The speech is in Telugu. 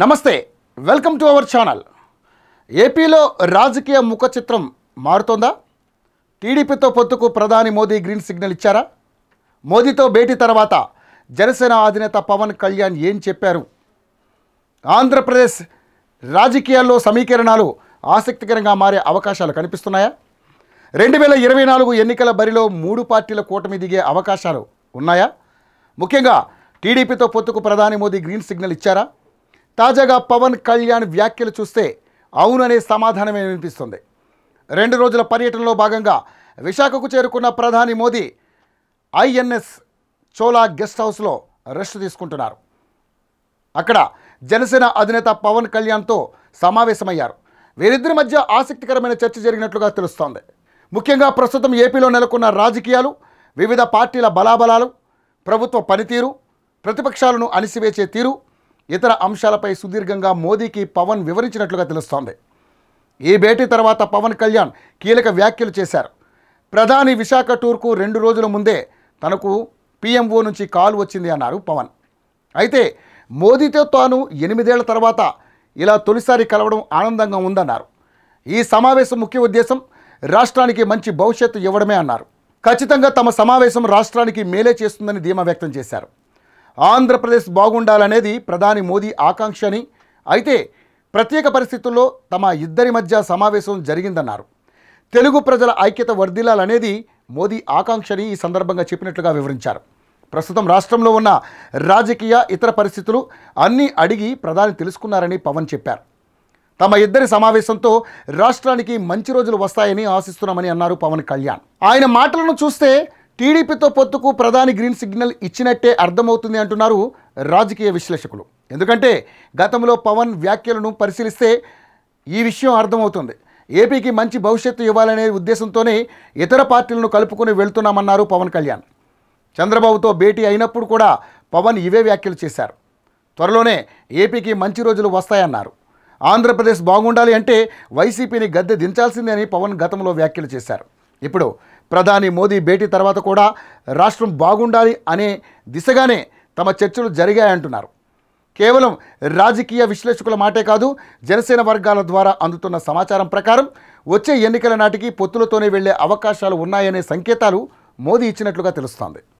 నమస్తే వెల్కమ్ టు అవర్ ఛానల్ ఏపీలో రాజకీయ ముఖ చిత్రం మారుతోందా టీడీపీతో పొత్తుకు ప్రధాని మోదీ గ్రీన్ సిగ్నల్ ఇచ్చారా మోదీతో భేటీ తర్వాత జనసేన అధినేత పవన్ కళ్యాణ్ ఏం చెప్పారు ఆంధ్రప్రదేశ్ రాజకీయాల్లో సమీకరణాలు ఆసక్తికరంగా మారే అవకాశాలు కనిపిస్తున్నాయా రెండు వేల ఇరవై నాలుగు ఎన్నికల బరిలో మూడు పార్టీల కూటమి దిగే అవకాశాలు ఉన్నాయా ముఖ్యంగా టీడీపీతో పొత్తుకు ప్రధాని మోదీ గ్రీన్ సిగ్నల్ ఇచ్చారా తాజాగా పవన్ కళ్యాణ్ వ్యాఖ్యలు చూస్తే అవుననే సమాధానమే వినిపిస్తుంది రెండు రోజుల పర్యటనలో భాగంగా విశాఖకు చేరుకున్న ప్రధాని మోదీ ఐఎన్ఎస్ చోలా గెస్ట్ హౌస్లో రెస్ట్ తీసుకుంటున్నారు అక్కడ జనసేన అధినేత పవన్ కళ్యాణ్తో సమావేశమయ్యారు వీరిద్దరి మధ్య ఆసక్తికరమైన చర్చ జరిగినట్లుగా తెలుస్తోంది ముఖ్యంగా ప్రస్తుతం ఏపీలో నెలకొన్న రాజకీయాలు వివిధ పార్టీల బలాబలాలు ప్రభుత్వ పనితీరు ప్రతిపక్షాలను అణిసివేచే తీరు ఇతర అంశాలపై సుదీర్ఘంగా మోదీకి పవన్ వివరించినట్లుగా తెలుస్తోంది ఈ భేటీ తర్వాత పవన్ కళ్యాణ్ కీలక వ్యాఖ్యలు చేశారు ప్రధాని విశాఖ టూర్కు రెండు రోజుల ముందే తనకు పీఎంఓ నుంచి కాల్ వచ్చింది అన్నారు పవన్ అయితే మోదీతో తాను ఎనిమిదేళ్ల తర్వాత ఇలా తొలిసారి కలవడం ఆనందంగా ఉందన్నారు ఈ సమావేశం ముఖ్య ఉద్దేశం రాష్ట్రానికి మంచి భవిష్యత్తు ఇవ్వడమే అన్నారు ఖచ్చితంగా తమ సమావేశం రాష్ట్రానికి మేలే చేస్తుందని ధీమా వ్యక్తం చేశారు ఆంధ్రప్రదేశ్ బాగుండాలనేది ప్రధాని మోదీ ఆకాంక్ష అని అయితే ప్రత్యేక పరిస్థితుల్లో తమ ఇద్దరి మధ్య సమావేశం జరిగిందన్నారు తెలుగు ప్రజల ఐక్యత వర్ధిల్లాలనేది మోదీ ఆకాంక్షని ఈ సందర్భంగా చెప్పినట్లుగా వివరించారు ప్రస్తుతం రాష్ట్రంలో ఉన్న రాజకీయ ఇతర పరిస్థితులు అన్నీ అడిగి ప్రధాని తెలుసుకున్నారని పవన్ చెప్పారు తమ ఇద్దరి సమావేశంతో రాష్ట్రానికి మంచి రోజులు వస్తాయని ఆశిస్తున్నామని అన్నారు పవన్ కళ్యాణ్ ఆయన మాటలను చూస్తే టీడీపీతో పొత్తుకు ప్రధాని గ్రీన్ సిగ్నల్ ఇచ్చినట్టే అర్థమవుతుంది అంటున్నారు రాజకీయ విశ్లేషకులు ఎందుకంటే గతంలో పవన్ వ్యాఖ్యలను పరిశీలిస్తే ఈ విషయం అర్థమవుతుంది ఏపీకి మంచి భవిష్యత్తు ఇవ్వాలనే ఉద్దేశంతోనే ఇతర పార్టీలను కలుపుకుని వెళ్తున్నామన్నారు పవన్ కళ్యాణ్ చంద్రబాబుతో భేటీ అయినప్పుడు కూడా పవన్ ఇవే వ్యాఖ్యలు చేశారు త్వరలోనే ఏపీకి మంచి రోజులు వస్తాయన్నారు ఆంధ్రప్రదేశ్ బాగుండాలి అంటే వైసీపీని గద్దె దించాల్సిందే అని పవన్ గతంలో వ్యాఖ్యలు చేశారు ఇప్పుడు ప్రధాని మోదీ భేటీ తర్వాత కూడా రాష్ట్రం బాగుండాలి అనే దిశగానే తమ చర్చలు జరిగాయంటున్నారు కేవలం రాజకీయ విశ్లేషకుల మాటే కాదు జనసేన వర్గాల ద్వారా అందుతున్న సమాచారం ప్రకారం వచ్చే ఎన్నికల నాటికి పొత్తులతోనే వెళ్లే అవకాశాలు ఉన్నాయనే సంకేతాలు మోదీ ఇచ్చినట్లుగా తెలుస్తోంది